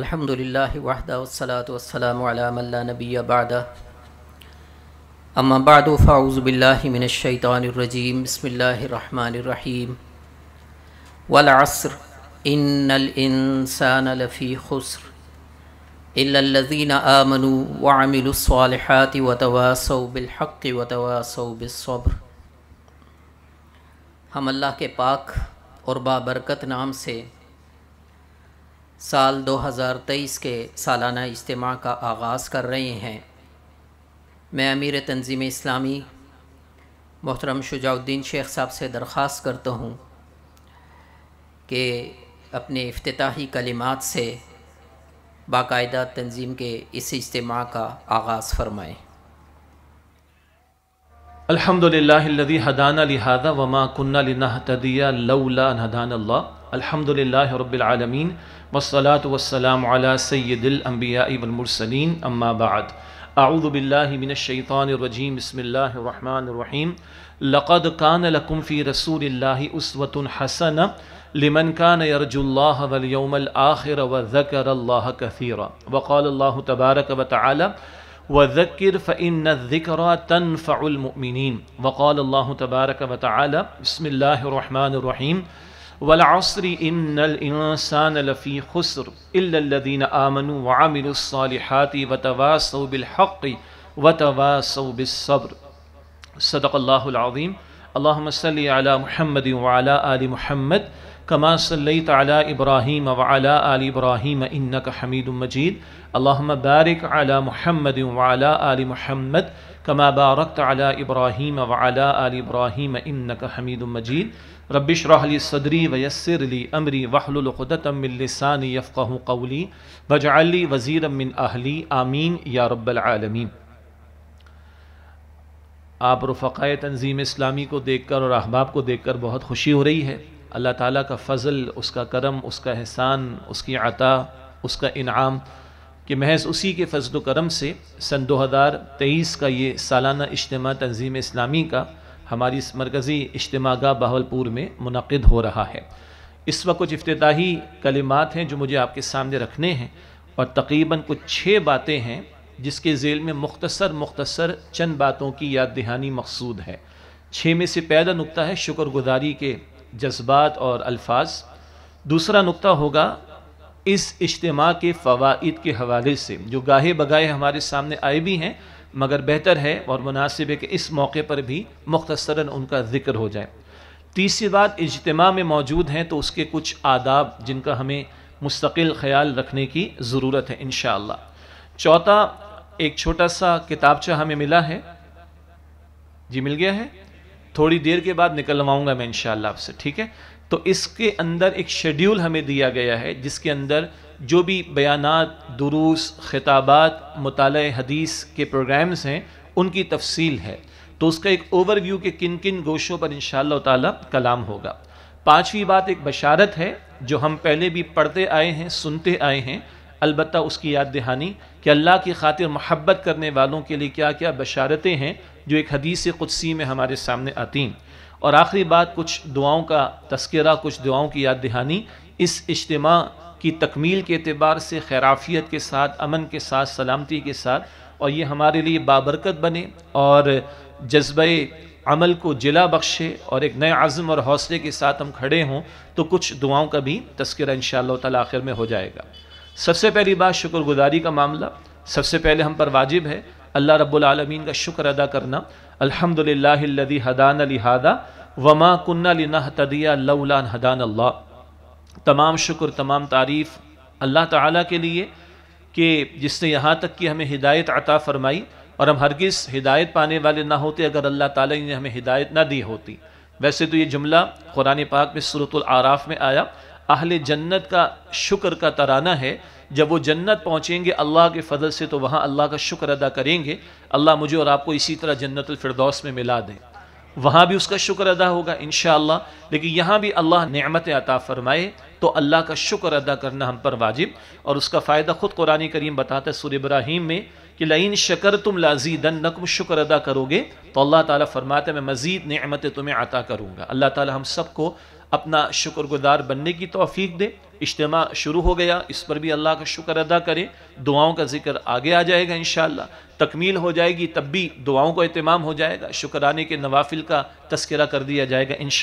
अल्हम्दुलिल्लाह वहदा वसलातु वस्सलामु अला मन ला नबिय बाद अम्मा बाद फाऊज बिल्लाहि मिनश शैतानिर रजीम बिस्मिल्लाहिर रहमानिर रहीम वल अस्र इन्नल इंसान लफी खुस्र इल्ला लजीना आमनु व अमिलुस सालिहाति व तवासौ बिल हक़्क़ि व तवासौ बिस सब्र हम अल्लाह के पाक और बाबरकत नाम से साल 2023 के सालाना इज्तम का आगाज़ कर रहे हैं मैं अमीर तंज़ीम इस्लामी मोहतरम शुजाउद्दीन शेख साहब से दरख्वास्त करता हूँ कि अपने अफ्ताही कलिमात से बाकायदा तंजीम के इस इज्तम का आगाज़ फरमाएँ अलहमदिल्लादी हदाना लिहाजा वमा कन्ना लिना तदिया लौला हदान الحمد لله رب العالمين والصلاة والسلام على سيد الأنبياء والمرسلين أما بعد أعوذ بالله من الشيطان الرجيم بسم الله الرحمن الرحيم لقد كان لكم في رسول الله أسوة حسنة لمن كان يرجو الله واليوم الآخر وذكر الله كثيرا وقال الله تبارك وتعالى وذكر فإن الذكرى تنفع المؤمنين وقال الله تبارك وتعالى بسم الله الرحمن الرحيم والعصر إن الإنسان لفي خسر إلا الذين آمنوا وعملوا الصالحات وتواصوا بالحق وتواصوا بالصبر صدق الله العظيم اللهم صل على محمد وعلى آل محمد كما صليت على إبراهيم وعلى آل إبراهيم إنك حميد مجيد اللهم بارك على محمد وعلى آل محمد كما باركت على إبراهيم وعلى آل إبراهيم إنك حميد مجيد रबिश रहली सदरी वयसरली अमरी वहलुलक़दतमिलसानी यफ़क़ कौली वजाली वज़ीर मिन अहली आमीन या रब्बालमीन आप रफ़ाय तंज़ीम इस्लामी को देख कर और अहबाब को देख कर बहुत खुशी हो रही है अल्लाह ताली का फ़ज़ल उसका करम उसका एहसान उसकी आता उसका इनाम कि महज उसी के फ़जल करम से सन दो हज़ार तेईस का ये सालाना इज्तम तंज़ीम इस्लामी का हमारी इस मरकज़ी इज्तमा बहावलपुर में मुनद हो रहा है इस वक्त कुछ अफ्ताही कलिमात हैं जो मुझे आपके सामने रखने हैं और तकरीबन कुछ छः बातें हैं जिसके झेल में मुख्तसर मुख्तसर चंद बातों की याद दहानी मकसूद है छः में से पहला नुकता है शुक्रगुजारी के जज्बात और अल्फाज दूसरा नुकता होगा इस इज्तम के फ़वाद के हवाले से जो गाहे बगाहे हमारे सामने आए भी हैं मगर बेहतर है और मुनासिब है कि इस मौके पर भी मुख्तसरा उनका ज़िक्र हो जाए तीसरी बात इजतमा में मौजूद हैं तो उसके कुछ आदाब जिनका हमें मुस्तकिल ख्याल रखने की ज़रूरत है इन चौथा एक छोटा सा किताबचा हमें मिला है जी मिल गया है थोड़ी देर के बाद निकलवाऊंगा मैं इन आपसे ठीक है तो इसके अंदर एक शेड्यूल हमें दिया गया है जिसके अंदर जो भी बयान दुरूस खिताबात मताल हदीस के प्रोग्राम्स हैं उनकी तफसील है तो उसका एक ओवरव्यू के किन किन गोशों पर इन ताला कलाम होगा पांचवी बात एक बशारत है जो हम पहले भी पढ़ते आए हैं सुनते आए हैं अलबत् उसकी याद दहानी कि अल्लाह की खातिर मोहब्बत करने वालों के लिए क्या क्या बशारतें हैं जो एक हदीस कुदसी में हमारे सामने आती हैं और आखिरी बात कुछ दुआओं का तस्करा कुछ दुआओं की याद दहानी इस इज्तम की तकमील के अतबार से खैराफियत के साथ अमन के साथ सलामती के साथ और ये हमारे लिए बाबरकत बने और जज्ब अमल को जिला बख्शे और एक नए आज़म और हौसले के साथ हम खड़े हों तो कुछ दुआओं का भी तस्करा इन ताला आखिर में हो जाएगा सबसे पहली बात शुक्रगुजारी का मामला सबसे पहले हम पर वाजिब है अल्लाह रब्बुल रबालमीन का शुक्र अदा करना अलहमदिल्लादी हदान लिहादा वमा कन्ना लिनहतदिया लौला हदान अल्लाह तमाम शुक्र तमाम तारीफ़ अल्लाह ताला के लिए कि जिसने यहाँ तक कि हमें हिदायत अता फ़रमाई और हम हरगिज़ हिदायत पाने वाले ना होते अगर अल्लाह ताला ने हमें हिदायत ना दी होती वैसे तो ये जुमला कुरान पाक में सूरत आराफ़ में आया अहल जन्नत का शुक्र का तराना है जब वो जन्नत पहुँचेंगे अल्लाह के फ़जल से तो वहाँ अल्लाह का शुक्र अदा करेंगे अल्लाह मुझे और आपको इसी तरह जन्नतफरदौस में मिला दें वहाँ भी उसका शुक्र अदा होगा इन लेकिन यहाँ भी अल्लाह नमत अता फ़रमाए तो अल्लाह का शुक्र अदा करना हम पर वाजिब और उसका फ़ायदा ख़ुद कुरानी करीम बताता है सुर इब्राहिम में कि लाइन शकर तुम लाजी दन शुक्र अदा करोगे तो अल्लाह ताली फरमाते मैं मज़ीद नमतें तुम्हें अता करूँगा अल्लाह ताली हम सबको अपना शुक्रगुजार बनने की तोफ़ी दे इज्तम शुरू हो गया इस पर भी अल्लाह का शुक्र अदा करें दुआओं का जिक्र आगे आ जाएगा इन तकमील हो जाएगी तब भी दुआओं का अहतमाम हो जाएगा शुक्राने के नवाफिल का तस्करा कर दिया जाएगा इन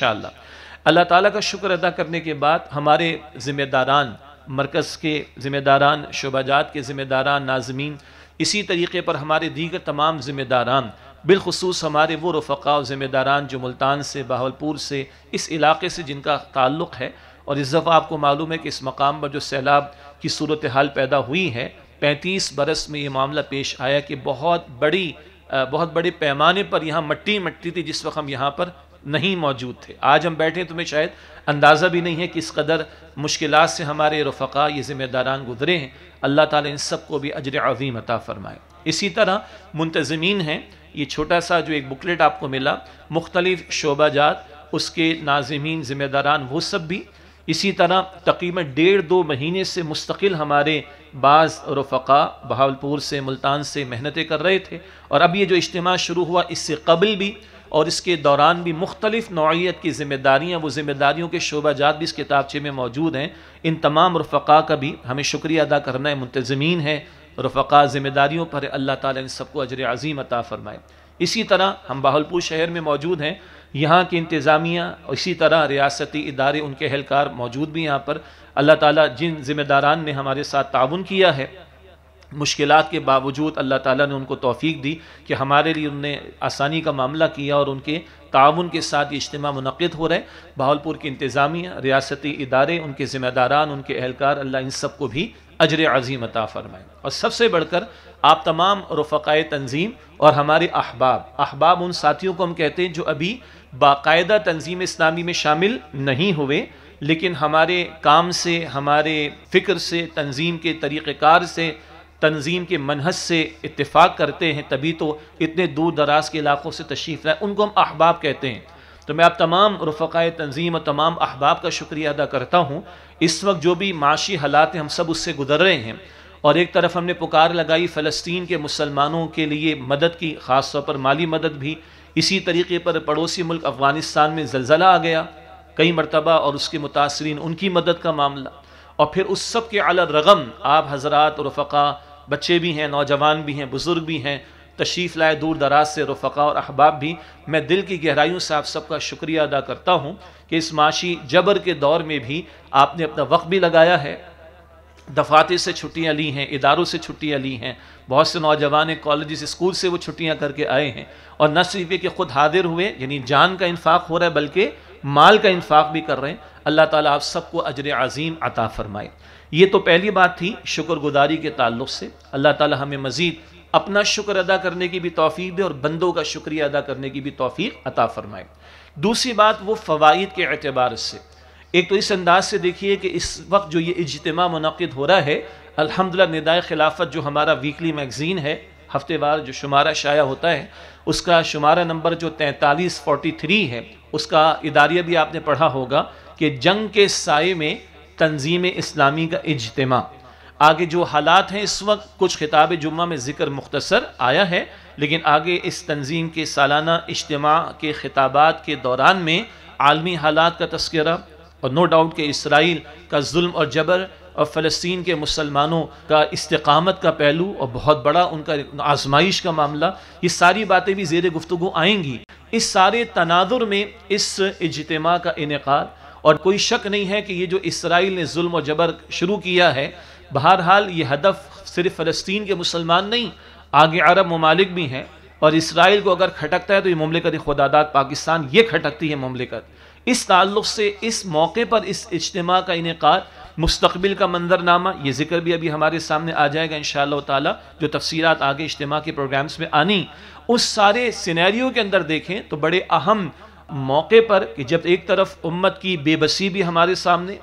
अल्लाह ताली का शुक्र अदा करने के बाद हमारे ज़िम्मेदारान मरकज़ के ज़िम्मेदारान शुबाजात के ज़िम्मेदारान नाजमीन इसी तरीके पर हमारे दीगर तमाम ज़िम्मेदारान बिलखसूस हमारे वो रफ़ा ज़िम्मेदारान जो मुल्तान से बहावलपुर से इस इलाके से जिनका ताल्लुक़ है और इस दफ़ा आपको मालूम है कि इस मकाम पर जो सैलाब की सूरत हाल पैदा हुई है पैंतीस बरस में ये मामला पेश आया कि बहुत बड़ी बहुत बड़े पैमाने पर यहाँ मट्टी मट्टी थी जिस वक्त हम यहाँ पर नहीं मौजूद थे आज हम बैठे तुम्हें तो शायद अंदाज़ा भी नहीं है कि इस कदर मुश्किल से हमारे रफ़ा ये ज़िम्मेदारान गुजरे हैं अल्लाह ताला इन सब को भी अजर अजीम अता फ़रमाए इसी तरह मुंतज़मीन हैं ये छोटा सा जो एक बुकलेट आपको मिला मुख्तलिफ़ शोबाजात उसके नाजमीन ज़िम्मेदारान वो सब भी इसी तरह तकरीबन डेढ़ दो महीने से मुस्तकिल हमारे बाज़ रफ़ा बहावलपुर से मुल्तान से मेहनतें कर रहे थे और अब ये जो इज्तम शुरू हुआ इससे कबल भी और इसके दौरान भी मुख्तलिफ़ नौीयत की ज़िम्मेदारियाँ वो ज़िम्मेदारियों के शोबाजात भी इस किताबचे में मौजूद हैं इन तमाम रफ़ा का भी हमें शुक्रिया अदा करना है मुंतज़मीन है रफ़ा ज़िम्मेदारियों पर अल्लाह ताली ने सबको अजर अज़ीम अता फ़रमाए इसी तरह हम बहावलपुर शहर में मौजूद हैं यहाँ की इंतज़ामिया इसी तरह रियासती इदारे उनके अहलकार मौजूद भी यहाँ पर अल्लाह ताला जिन ज़िम्मेदारान ने हमारे साथ ताउन किया है मुश्किल के बावजूद अल्लाह ताला ने उनको तोफ़ी दी कि हमारे लिए उनने आसानी का मामला किया और उनके ताउन के साथ ये इज्तम मनद हो रहे बहावलपुर की इंतज़ामिया रियासती इदारे उनके ज़िम्मेदारान उनके अहलकार अल्लाह इन सब को भी अजर अजीम अता फ़रमाए और सबसे बढ़कर आप तमाम रफ़ाए तंजीम और हमारे अहबाब अहबाब उन साथियों को हम कहते हैं जो अभी बाकायदा तंजीम इस्लामी में शामिल नहीं हुए लेकिन हमारे काम से हमारे फ़िक्र से तंजीम के तरीक़ार से तंजीम के मनहस से इतफ़ाक़ करते हैं तभी तो इतने दूर दराज के इलाक़ों से तशरीफ़ लाए उनको हम अहबाब कहते हैं तो मैं आप तमाम रफ़ाए तंजीम और तमाम अहबाब का शुक्रिया अदा करता हूँ इस वक्त जो भी माशी हालात हैं हम सब उससे गुजर रहे हैं और एक तरफ हमने पुकार लगाई फ़लस्तीन के मुसलमानों के लिए मदद की ख़ास तौर पर माली मदद भी इसी तरीके पर पड़ोसी मुल्क अफ़गानिस्तान में जलजला आ गया कई मरतबा और उसके मुतासरीन उनकी मदद का मामला और फिर उस सब के अला रगम आप हजरात रफ़ा बच्चे भी हैं नौजवान भी हैं बुज़ुर्ग भी हैं तशरीफ़ लाए दूर दराज से रफ़ा और अहबाब भी मैं दिल की गहराइयों से आप सबका शुक्रिया अदा करता हूँ कि इस माशी जबर के दौर में भी आपने अपना वक्त भी लगाया है दफाते से छुट्टियां ली हैं इदारों से छुट्टियां ली हैं बहुत से नौजवान कॉलेज स्कूल से वो छुट्टियां करके आए हैं और न सिर्फ ये कि ख़ुद हाजिर हुए यानी जान का इन्फाक हो रहा है बल्कि माल का इन्फाक भी कर रहे हैं अल्लाह ताला आप सबको अजर अजीम अता फरमाए ये तो पहली बात थी शुक्रगुजारी के ताल्लुक से अल्लाह ताला हमें मज़ीद अपना शुक्र अदा करने की भी तोफ़ी दे और बंदों का शुक्रिया अदा करने की भी तोफ़ी अता फरमाए दूसरी बात वो फ़वाद के अतबार से एक तो इस अंदाज से देखिए कि इस वक्त जो ये इजतमा मनद हो रहा है अलहमदिल्ला निदाय खिलाफत जो हमारा वीकली मैगज़ीन है हफ्तेवार जो शुमारा शाया होता है उसका शुमारा नंबर जो तैंतालीस फोटी थ्री है उसका इदारिया भी आपने पढ़ा होगा कि जंग के साय में तंजीम इस्लामी का इजतम आगे जो हालात हैं इस वक्त कुछ खिताब जुम्मा में ज़िक्र मुख्तसर आया है लेकिन आगे इस तंजीम के सालाना इज्तम के खिताबात के दौरान में आलमी हालात का तस्करा और नो डाउट कि इसराइल का जुल्म और जबर और फ़लस्तीन के मुसलमानों का इस्तकामत का पहलू और बहुत बड़ा उनका आजमाइश का मामला ये सारी बातें भी जेर गुफ्तु आएंगी इस सारे तनाजुर में इस इजतम का इनका और कोई शक नहीं है कि ये जो इसराइल ने जुल्म और जबर शुरू किया है बहरहाल ये हदफ सिर्फ फ़लस्तीन के मुसलमान नहीं आगे अरब ममालिक भी हैं और इसराइल को अगर खटकता है तो ये ममलिकत खुदादात पाकिस्तान ये खटकती है ममलिकत इस ताल्लुक से इस मौके पर इस इज्तम का इनका मुस्तबिल का मंजरनामा ये जिक्र भी अभी हमारे सामने आ जाएगा इन ताला जो तफसीत आगे इज्तम के प्रोग्राम्स में आनी उस सारे सीनारी के अंदर देखें तो बड़े अहम मौके पर कि जब एक तरफ उम्मत की बेबसी भी हमारे सामने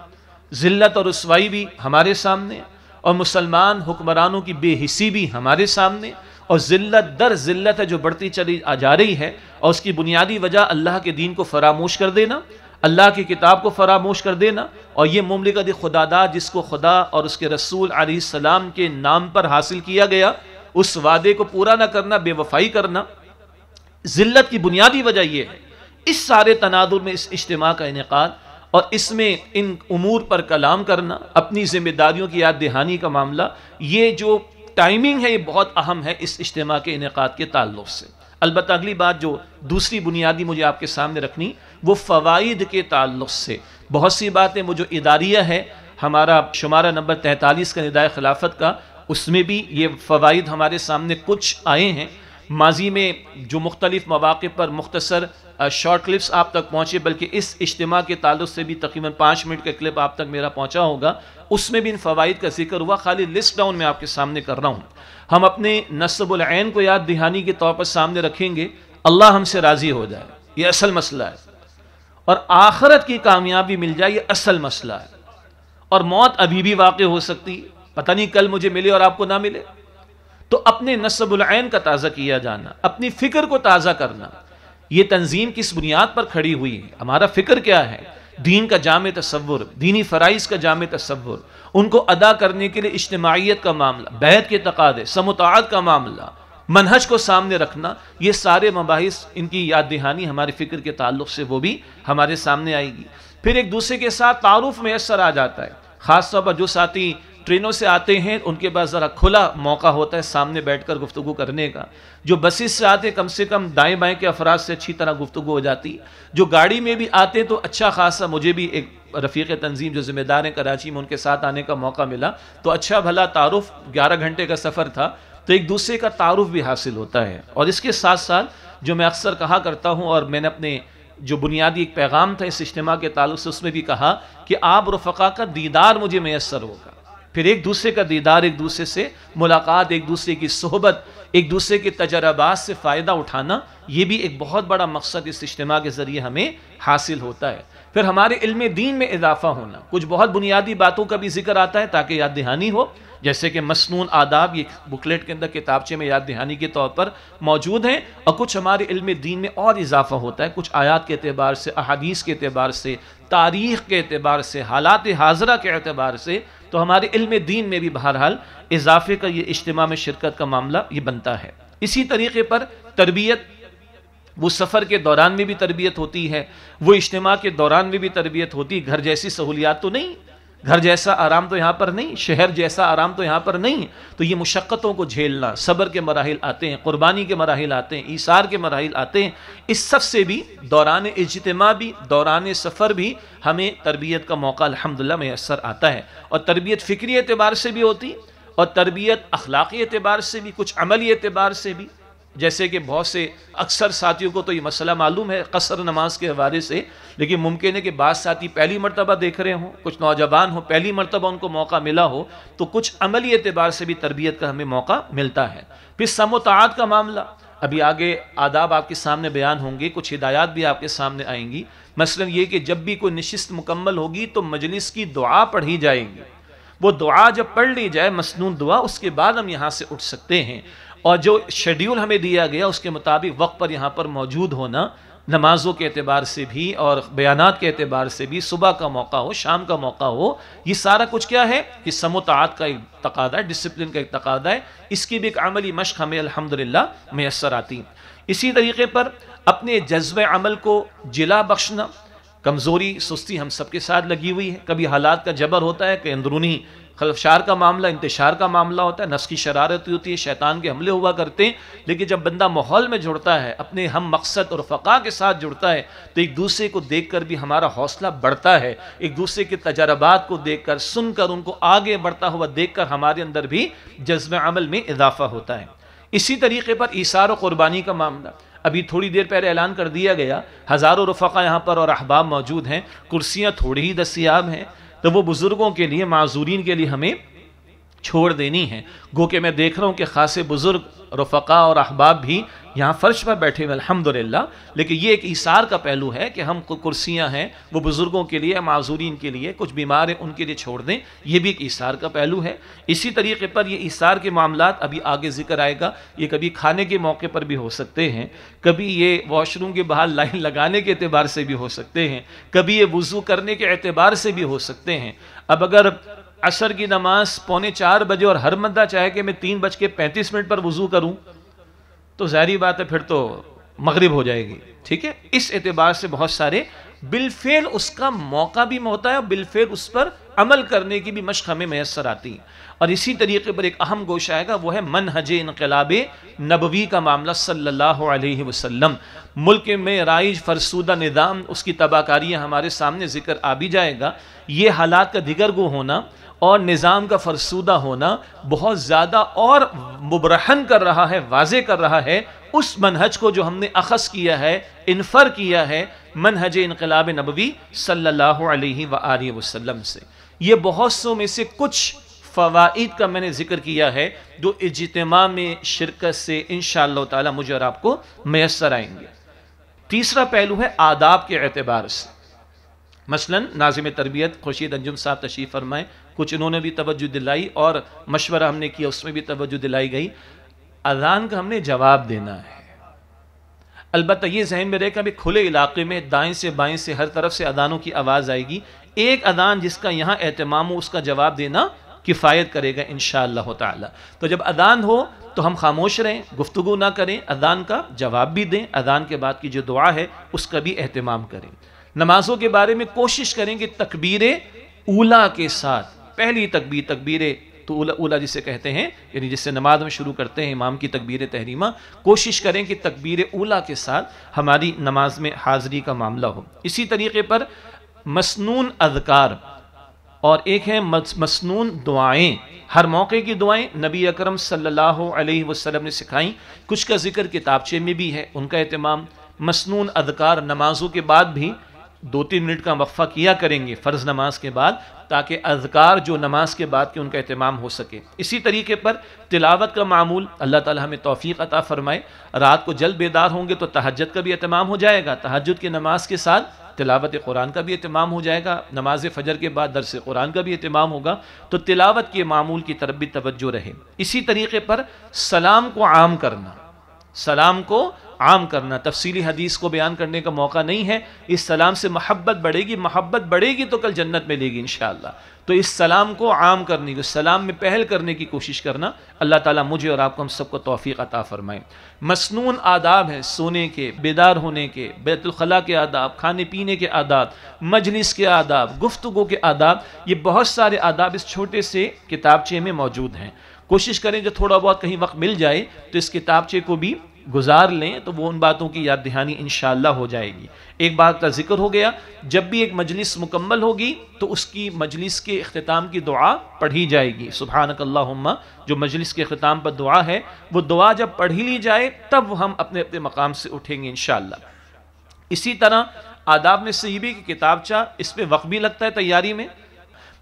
ज़िल्त और रसवाई भी हमारे सामने और मुसलमान हुक्मरानों की बेहिसी भी हमारे सामने और ज़िल्लत दर ज़िल्लत है जो बढ़ती चली आ जा रही है और उसकी बुनियादी वजह अल्लाह के दीन को फरामोश कर देना अल्लाह की किताब को फरामोश कर देना और ये ममलिकत खुदादा जिसको खुदा और उसके रसूल सलाम के नाम पर हासिल किया गया उस वादे को पूरा ना करना बेवफाई करना ज़िल्लत की बुनियादी वजह यह है इस सारे तनादुर में इस इज्तम का इनका और इसमें इन अमूर पर कलाम करना अपनी ज़िम्मेदारियों की याद दहानी का मामला ये जो टाइमिंग है ये बहुत अहम है इस इज्तम के इनका के ताल्लुक से अलबत् अगली बात जो दूसरी बुनियादी मुझे आपके सामने रखनी वो फ़वाद के ताल्लुक से बहुत सी बातें वो जो इदारिया है हमारा शुमारा नंबर तैंतालीस का निदाय खिलाफत का उसमें भी ये फ़वाद हमारे सामने कुछ आए हैं माजी में जो मुख्तलिफ़ मौाक़ पर मुख्तसर शॉर्ट क्लिप्स आप तक पहुँचे बल्कि इस इज्तम के ताल्लुक से भी तकरीबन पाँच मिनट का क्लिप आप तक मेरा पहुँचा होगा उसमें भी इन फ़वाद का जिक्र हुआ खाली लिस्ट डाउन में आपके सामने कर रहा हूँ हम अपने नस्बुलैन को याद दहानी के तौर पर सामने रखेंगे अल्लाह हमसे राज़ी हो जाए ये असल मसला है और आखरत की कामयाबी मिल जाए ये असल मसला है और मौत अभी भी वाक़ हो सकती है पता नहीं कल मुझे मिले और आपको ना मिले तो अपने नसबुलैन का ताज़ा किया जाना अपनी फ़िक्र को ताज़ा करना ये तंजीम किस बुनियाद पर खड़ी हुई है हमारा फ़िक्र क्या है दीन का जाम तस्वुर दीनी फ़राइज़ का जाम तस्वुर उनको अदा करने के लिए इज्तमाहीत का मामला बैत के तकादे समतात का मामला मनहज को सामने रखना ये सारे मबाहिस इनकी याद दहानी हमारे फ़िक्र के ताल्लुक से वो भी हमारे सामने आएगी फिर एक दूसरे के साथ तारुफ में असर आ जाता है ख़ासतौर पर जो साथी ट्रेनों से आते हैं उनके पास ज़रा खुला मौका होता है सामने बैठकर गुफ्तु करने का जो बसेस से आते कम से कम दाएं बाएं के अफराज से अच्छी तरह गुफ्तु हो जाती है जो गाड़ी में भी आते तो अच्छा खासा मुझे भी एक रफ़ीक तंजीम जो ज़िम्मेदार हैं कराची में उनके साथ आने का मौका मिला तो अच्छा भला तारुफ ग्यारह घंटे का सफ़र था तो एक दूसरे का तारुफ भी हासिल होता है और इसके साथ साथ जो मैं अक्सर कहा करता हूँ और मैंने अपने जो बुनियादी एक पैगाम था इस इज्तम के तल्ल से उसमें भी कहा कि आप रफ़ा का दीदार मुझे मैसर होगा फिर एक दूसरे का दीदार एक दूसरे से मुलाकात एक दूसरे की सोहबत एक दूसरे के तजर्बात से फ़ायदा उठाना ये भी एक बहुत बड़ा मकसद इस इज्तम के ज़रिए हमें हासिल होता है फिर हमारे इल्म दीन में इजाफा होना कुछ बहुत बुनियादी बातों का भी जिक्र आता है ताकि याद दहानी हो जैसे कि मसनून आदाब ये बुकलेट के अंदर किताबचे में याद दहानी के तौर पर मौजूद हैं और कुछ हमारे इल्म दीन में और इजाफा होता है कुछ आयात के अतबार से अहादीस के अतबार से तारीख़ के अतबार से हालात हाजरा के अतबार से तो हमारे इल्म दीन में भी बहरहाल इजाफे का ये इज्तम में शिरकत का मामला ये बनता है इसी तरीके पर तरबियत वो सफ़र के दौरान में भी तरबियत होती है वो इज्तिमा के दौरान में भी तरबियत होती घर जैसी सहूलियात तो नहीं घर जैसा आराम तो यहाँ पर नहीं शहर जैसा आराम तो यहाँ पर नहीं तो ये मुशक्क़तों को झेलना सब्र के मराहल आते हैं क़ुरबानी के मराहल आते हैं ईसार के मराहल आते हैं इस सब से भी दौरान इजतमा भी दौरान सफ़र भी हमें तरबियत का मौका अलहमदिल्ला मैसर आता है और तरबियत फ़िक्री एतबार से भी होती और तरबियत अखलाक़ी एतबार से भी कुछ अमली एतबार से भी जैसे कि बहुत से अक्सर साथियों को तो ये मसला मालूम है कसर नमाज के हवाले से लेकिन मुमकिन है कि बाद साथी पहली मरतबा देख रहे हों कुछ नौजवान हों पहली मरतबा उनको मौका मिला हो तो कुछ अमली एतबार से भी तरबियत का हमें मौका मिलता है फिर समोतात का मामला अभी आगे आदाब आपके सामने बयान होंगे कुछ हिदायत भी आपके सामने आएंगी मसलन ये कि जब भी कोई नशस्त मुकम्मल होगी तो मजलिस की दुआ पढ़ी जाएगी वो दुआ जब पढ़ ली जाए मसनू दुआ उसके बाद हम यहाँ से उठ सकते हैं और जो शेड्यूल हमें दिया गया उसके मुताबिक वक्त पर यहाँ पर मौजूद होना नमाजों के अतबार से भी और बयान के अतबार से भी सुबह का मौका हो शाम का मौका हो ये सारा कुछ क्या है कि समतात का एक तकादा है डिसप्लिन का एक तकादा है इसकी भी एक अमली मश्क हमें अलहमदिल्ला मैसर आती इसी तरीके पर अपने जज्ब अमल को जिला बख्शना कमज़ोरी सुस्ती हम सब के साथ लगी हुई है कभी हालात का जबर होता है कि अंदरूनी खलफशार का मामला इंतशार का मामला होता है नस की शरारत होती है शैतान के हमले हुआ करते हैं लेकिन जब बंदा माहौल में जुड़ता है अपने हम मकसद और फ़का के साथ जुड़ता है तो एक दूसरे को देख कर भी हमारा हौसला बढ़ता है एक दूसरे के तजर्बात को देख कर सुनकर उनको आगे बढ़ता हुआ देख कर हमारे अंदर भी जज्ब अमल में इजाफा होता है इसी तरीके पर ईसार और क़ुरबानी का मामला अभी थोड़ी देर पहले ऐलान कर दिया गया हज़ारों रफ़ा यहाँ पर और अहबाब मौजूद हैं कुर्सियाँ थोड़ी ही दस्याब हैं तो वो बुज़ुर्गों के लिए माजूरीन के लिए हमें छोड़ देनी है गो के मैं देख रहा हूँ कि खासे बुज़ुर्ग रफका और अहबाब भी यहाँ फर्श पर बैठे हुए अलहमदिल्ला लेकिन ये एक इशार का पहलू है कि हम कुर्सियाँ हैं वो बुज़ुर्गों के लिए माजूरीन के लिए कुछ बीमार हैं उनके लिए छोड़ दें यह भी एक इशार का पहलू है इसी तरीके पर ये इसार के मामला अभी आगे जिक्र आएगा ये कभी खाने के मौके पर भी हो सकते हैं कभी ये वॉशरूम के बाहर लाइन लगाने के अतबार से भी हो सकते हैं कभी ये वज़ू करने के अतबार से भी हो सकते हैं अब अगर असर की नमाज़ पौने चार बजे और हर मद्दा चाहे कि मैं तीन बज के पैंतीस मिनट पर वज़ू करूँ तो जहरी बात है फिर तो मगरब हो जाएगी ठीक है इस एतबार से बहुत सारे बिलफेल उसका मौका भी होता है और बिलफेल उस पर अमल करने की भी मशक हमें मैसर आती है और इसी तरीके पर एक अहम गोश आएगा वह है मन हज इनकलाब नबवी का मामला सल्लल्लाहु अलैहि वसल्लम मुल्क में राइज फरसूदा निज़ाम उसकी तबाहकारियाँ हमारे सामने जिक्र आ भी जाएगा ये हालात का दिगर गो होना और निज़ाम का फरसूदा होना बहुत ज़्यादा और मुबरहन कर रहा है वाजे कर रहा है उस मनहज को जो हमने अखस किया है इनफर किया है मनहज इनकलाब नबवी सल्ला वसम से ये बहुत सो में से कुछ फ़वाद का मैंने जिक्र किया है जो इजतमा में शिरकत से इन शाह मुझे और आपको मैसर आएंगे तीसरा पहलू है आदाब के एतबार से मसलन नाजिम तरबियत खुर्शीद अंजुम साहब तशीफ़ फरमाएँ कुछ इन्होंने भी तवज्जो दिलाई और मशवरा हमने किया उसमें भी तवज्जो दिलाई गई अजान का हमने जवाब देना है अलबत् ये जहन में रहेगा भी खुले इलाके में दाएं से बाएं से हर तरफ से अदानों की आवाज़ आएगी एक अदान जिसका यहाँ एहतमाम हो उसका जवाब देना किफ़ायत करेगा इन ताला तो जब अदान हो तो हम खामोश रहें गुफ्तु ना करें अदान का जवाब भी दें अदान के बाद की जो दुआ है उसका भी अहतमाम करें नमाजों के बारे में कोशिश करें कि तकबीरें ऊला के साथ पहली तकबीर तकबीर तो उला, उला जिसे कहते हैं यानी जिससे नमाज में शुरू करते हैं इमाम की तकबीर तहरीमा कोशिश करें कि तकबीर उला के साथ हमारी नमाज में हाजिरी का मामला हो इसी तरीके पर मसनून अदकार और एक है मसनून दुआएं हर मौके की दुआएं नबी अकरम सल्लल्लाहु अलैहि वसल्लम ने सिखाई कुछ का जिक्र किताबचे में भी है उनका अहतमाम मसनून अदकार नमाजों के बाद भी दो तीन मिनट का वक्फ़ा किया करेंगे फ़र्ज़ नमाज के बाद ताकि अजकार जो नमाज के बाद के उनका अहतमाम हो सके इसी तरीके पर तिलावत का मामूल अल्लाह ताला हमें तोफ़ी अता फ़रमाए रात को जल्द बेदार होंगे तो तहजद का भी अहतमाम हो जाएगा तहजद की नमाज के साथ तिलावत कुरान का भी अहतमाम हो जाएगा नमाज फ़जर के बाद दरस कुरान का भी अहतमाम होगा तो तिलावत के मामूल की तरफ भी तोज्जो रहे इसी तरीके पर सलाम को आम करना सलाम को आम करना तफसीली हदीस को बयान करने का मौका नहीं है इस सलाम से महब्बत बढ़ेगी महब्बत बढ़ेगी तो कल जन्नत मिलेगी इन तो इस सलाम को आम करने की सलाम में पहल करने की कोशिश करना अल्लाह ताला मुझे और आपको हम सबको तोफ़ी अता फ़रमाएँ मसनून आदाब हैं सोने के बेदार होने के बैतुलखला के आदाब खाने पीने के आदाब मजलिस के आदाब गुफ्तु के आदाब ये बहुत सारे आदाब इस छोटे से किताबचे में मौजूद हैं कोशिश करें जो थोड़ा बहुत कहीं वक्त मिल जाए तो इस किताबचे को भी गुजार लें तो वो उन बातों की याद दहानी इन हो जाएगी एक बात का जिक्र हो गया जब भी एक मजलिस मुकम्मल होगी तो उसकी मजलिस के अख्ताम की दुआ पढ़ी जाएगी सुबहानकल्ला जो मजलिस के अख्ताम पर दुआ है वो दुआ जब पढ़ी ली जाए तब हम अपने अपने मकाम से उठेंगे इन इसी तरह आदाब में भी कि किताबचा इस पर वक्त भी लगता है तैयारी में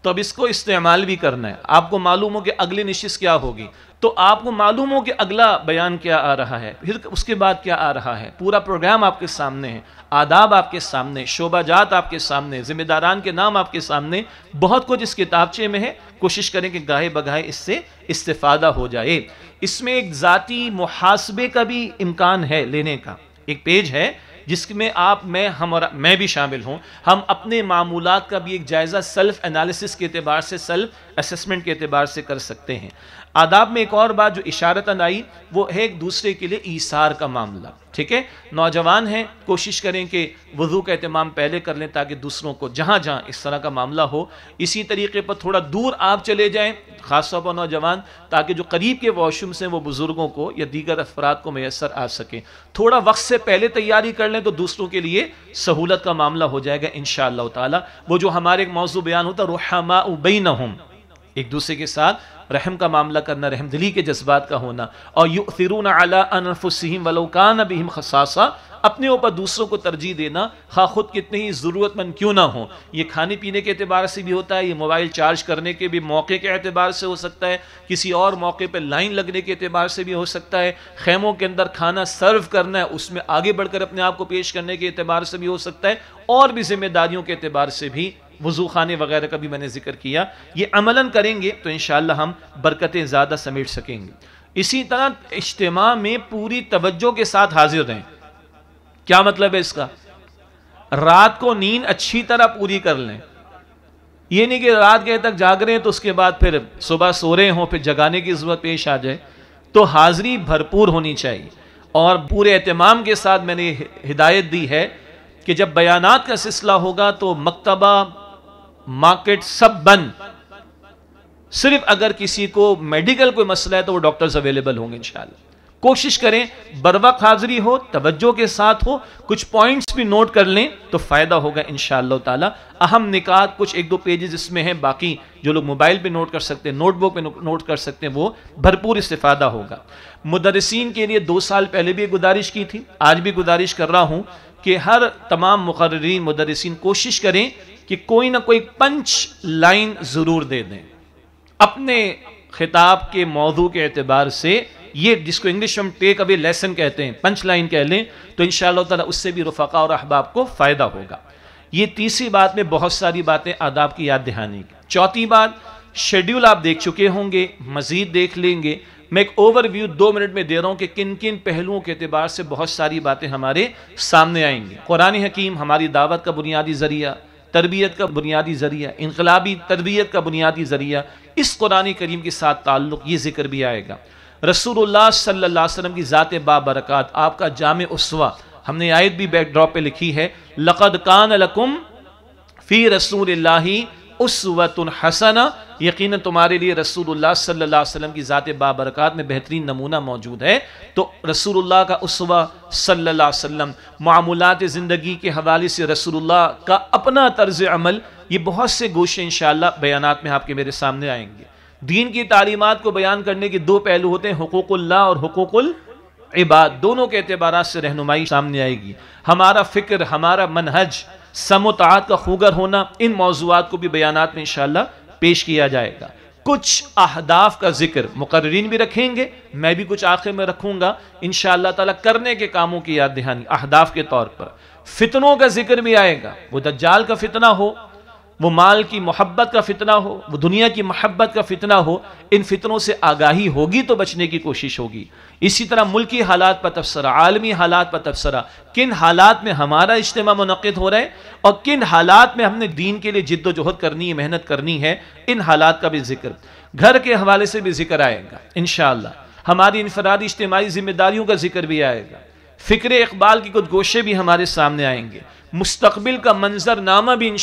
तो अब इसको इस्तेमाल भी करना है आपको मालूम हो कि अगली निशिस क्या होगी तो आपको मालूम हो कि अगला बयान क्या आ रहा है फिर उसके बाद क्या आ रहा है पूरा प्रोग्राम आपके सामने है आदाब आपके सामने शोभा जात आपके सामने जिम्मेदारान के नाम आपके सामने बहुत कुछ इस किताबचे में है कोशिश करें कि गाहे बगाहे इससे इस्तेफादा हो जाए इसमें एक ज़ाती मुहासबे का भी इम्कान है लेने का एक पेज है जिसमें आप मैं हम और मैं भी शामिल हूँ हम अपने मामूलत का भी एक जायज़ा सेल्फ एनालिसिस के अतबार से सेल्फ असमेंट के अतबार से कर सकते हैं आदाब में एक और बात जो इशारतन आई वो है एक दूसरे के लिए ईसार का मामला ठीक है नौजवान हैं कोशिश करें कि वजू का अहतमाम पहले कर लें ताकि दूसरों को जहाँ जहाँ इस तरह का मामला हो इसी तरीके पर थोड़ा दूर आप चले जाएँ ख़ासतौर पर नौजवान ताकि जो करीब के वॉशरूम्स हैं वो बुज़ुर्गों को या दीगर अफराद को मैसर आ सकें थोड़ा वक्त से पहले तैयारी कर लें तो दूसरों के लिए सहूलत का मामला हो जाएगा इन ताला वो जो हमारे एक मौजू बयान होता रुहमा उबैन एक दूसरे के साथ रहम का मामला करना रहम दिली के जज्बात का होना और यु फिरून अला अनफुसम वलोकान बहम खसासा अपने ऊपर दूसरों को तरजीह देना खा खुद कितने ही ज़रूरतमंद क्यों ना हो ये खाने पीने के अतबार से भी होता है ये मोबाइल चार्ज करने के भी मौके के अतबार से हो सकता है किसी और मौके पर लाइन लगने के अतबार से भी हो सकता है खेमों के अंदर खाना सर्व करना है उसमें आगे बढ़कर अपने आप को पेश करने के अतबार से भी हो सकता है और भी जिम्मेदारियों के अतबार से भी वज़ू खाने वगैरह का भी मैंने जिक्र किया ये अमलन करेंगे तो इन हम बरकतें ज़्यादा समेट सकेंगे इसी तरह इज्तम में पूरी तवज्जो के साथ हाजिर रहें क्या मतलब है इसका रात को नींद अच्छी तरह पूरी कर लें ये नहीं कि रात गए तक जाग रहे हैं तो उसके बाद फिर सुबह सो रहे हों फिर जगाने की ज़रूरत पेश आ जाए तो हाजिरी भरपूर होनी चाहिए और पूरे अहतमाम के साथ मैंने हिदायत दी है कि जब बयानात का सिलसिला होगा तो मकतबा मार्केट सब बंद सिर्फ अगर किसी को मेडिकल कोई मसला है तो वो डॉक्टर्स अवेलेबल होंगे इंशाल्लाह कोशिश करें बरवक हाजिरी हो तवज्जो के साथ हो कुछ पॉइंट्स भी नोट कर लें तो फ़ायदा होगा इन ताला अहम निकात कुछ एक दो पेजेस इसमें हैं बाकी जो लोग मोबाइल पे नोट कर सकते हैं नोटबुक पे नोट कर सकते हैं वो भरपूर इस्तेफादा होगा मुदरसिन के लिए दो साल पहले भी गुजारिश की थी आज भी गुजारिश कर रहा हूँ कि हर तमाम मुकर्रीन मुदरसिन कोशिश करें कि कोई ना कोई पंच लाइन ज़रूर दे दें अपने खिताब के मौजू के अतबार से ये जिसको इंग्लिश में टेक अवे लेसन कहते हैं पंच लाइन कह लें तो इन ताला उससे भी रफ़ा और अहबाब को फ़ायदा होगा ये तीसरी बात में बहुत सारी बातें आदाब की याद दहानी की चौथी बात शेड्यूल आप देख चुके होंगे मज़ीद देख लेंगे मैं एक ओवरव्यू दो मिनट में दे रहा हूँ कि किन किन पहलुओं के अतबार से बहुत सारी बातें हमारे सामने आएंगी कुरानी हकीम हमारी दावत का बुनियादी ज़रिया तरबियत का बुनियादी ज़रिया इनकलाबी तरबियत का बुनियादी ज़रिया इस कुरानी करीम के साथ ताल्लुक़ ये ज़िक्र भी आएगा रसूल सल्ला की ज़ात बाबरक़ात आपका जाम उसवा हमने आयत भी बैकड्रॉप पे लिखी है लक़द कान लकुम फ़ी रसूल उसवतुन हसना यकीन तुम्हारे लिए रसूलुल्लाह सल्लल्लाहु अलैहि वसल्लम की ज़ात बाबरकत में बेहतरीन नमूना मौजूद है तो रसूलुल्लाह का उसवा सल्लल्लाहु अलैहि वसल्लम मामूलत ज़िंदगी के हवाले से रसूलुल्लाह का अपना तर्ज अमल ये बहुत से गोशे इन बयान में आपके मेरे सामने आएंगे दीन की तालीमत को बयान करने के दो पहलू होते हैं हकूक़ुल्ला और हकूक़ुल इबाद दोनों के अतबार से रहनुमाई सामने आएगी हमारा फ़िक्र हमारा मनहज समात का खूगर होना इन मौजूद को भी बयान में इन पेश किया जाएगा कुछ अहदाफ का जिक्र मुकर्रीन भी रखेंगे मैं भी कुछ आखिर में रखूंगा इन तला करने के कामों की याद दहानी अहदाफ के तौर पर फितनों का जिक्र भी आएगा वो दज्जाल का फितना हो वो माल की मोहब्बत का फितना हो वो दुनिया की मोहब्बत का फितना हो इन फितनों से आगाही होगी तो बचने की कोशिश होगी इसी तरह मुल्की हालात पर तबसरा आलमी हालात पर तबसरा किन हालात में हमारा इज्तम मनद हो रहा है और किन हालात में हमने दीन के लिए जिद्दोजहद करनी है मेहनत करनी है इन हालात का भी जिक्र घर के हवाले से भी जिक्र आएगा इन हमारी इनफरादी इज्तमी जिम्मेदारियों का जिक्र भी आएगा फ़िक्र इकबाल की कुछ गोशे भी हमारे सामने आएंगे मुस्तबिल का मंजरनामा भी इन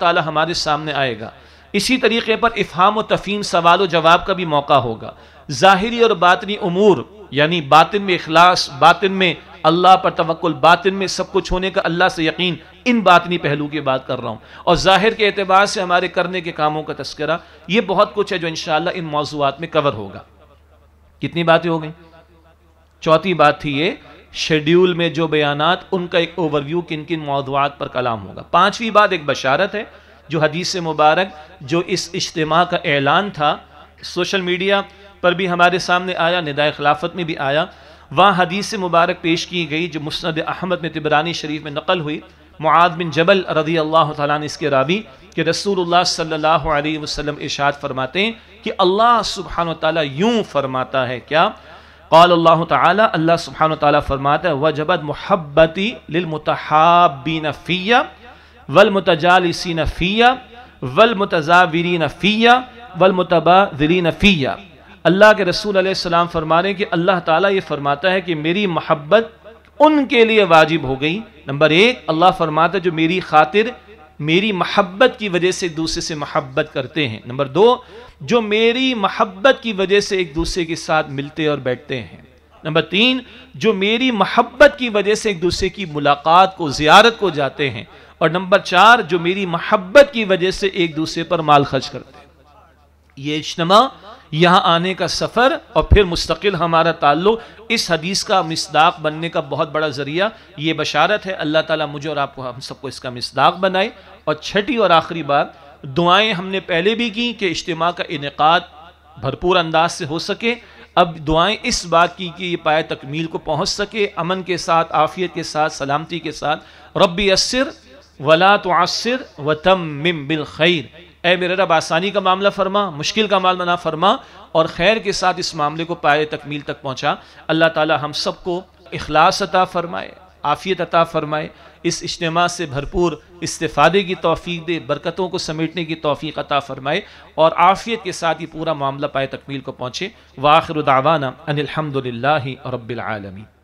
ताला हमारे सामने आएगा इसी तरीके पर इफ़ाम व तफ़ीम सवाल व जवाब का भी मौका होगा ज़ाहरी और बातनी अमूर यानी बातिन में अखलास बातिन में अल्लाह पर तवक्ल बातिन में सब कुछ होने का अल्लाह से यकीन इन बातनी पहलू की बात कर रहा हूँ और ज़ाहिर के अतबार से हमारे करने के कामों का तस्करा ये बहुत कुछ है जो इन इन मौजूद में कवर होगा कितनी बातें हो गई चौथी बात थी ये शेड्यूल में जो बयान उनका एक ओवरव्यू किन किन मौजूद पर कलाम होगा पांचवी बात एक बशारत है जो हदीस मुबारक जो इस इज्तम का ऐलान था सोशल मीडिया पर भी हमारे सामने आया निदाय खिलाफत में भी आया वहाँ हदीस मुबारक पेश की गई जो मुस्ंद अहमद में तिबरानी शरीफ में नकल हुई मुआद बिन जबल रदी अल्लाह तस्के रबी के रसूल सल्ला वसलम अलैहि फरमाते हैं कि अल्लाह सुबहान तू यूँ फरमाता है क्या कौल अल्लाह ताली अल्लाह सुबहान ताली फरमाता है वजबत महब्बती लिलमतहाबी नफ़िया वलमतजालसी नफ़िया वलमतजावरी नफ़िया वलमतबाजरी नफ़िया अल्लाह के रसूल सलाम फरमा रहे हैं कि अल्लाह ताला ये फरमाता है कि मेरी महब्बत उनके लिए वाजिब हो गई नंबर एक अल्लाह फरमाता है जो मेरी खातिर मेरी महब्बत की वजह से एक दूसरे से महब्बत करते हैं नंबर दो जो मेरी महब्बत की वजह से एक दूसरे के साथ मिलते और बैठते हैं नंबर तीन जो मेरी महब्बत की वजह से एक दूसरे की मुलाकात को ज़ियारत को जाते हैं और नंबर चार जो मेरी महब्बत की वजह से एक दूसरे पर माल खर्च करते हैं ये इजतमा यहाँ आने का सफ़र और फिर मुस्तकिल हमारा ताल्लुक इस हदीस का मिसदाक बनने का बहुत बड़ा ज़रिया ये बशारत है अल्लाह ताला मुझे और आपको हम सबको इसका मिसदाक बनाए और छठी और आखिरी बात दुआएं हमने पहले भी की कि इज्तम का इनका भरपूर अंदाज से हो सके अब दुआएं इस बात की कि ये पाए तकमील को पहुँच सके अमन के साथ आफियत के साथ सलामती के साथ रबी असर वला तो आसर व तम मिम बिल खैर ए मेरे रब आसानी का मामला फरमा मुश्किल का मामला ना फरमा और खैर के साथ इस मामले को पाए तकमील तक पहुँचा अल्लाह ताला हम सबको अखलास अता फरमाए आफ़ियत अता फरमाए इस इज्तम से भरपूर इस्तादे की तोफ़ी दे बरकतों को समेटने की तोफ़ी अता फ़रमाए और आफ़ियत के साथ ये पूरा मामला पाए तकमील को पहुँचे वाखिर दावाना अनिलहमदिल्ला रबालमी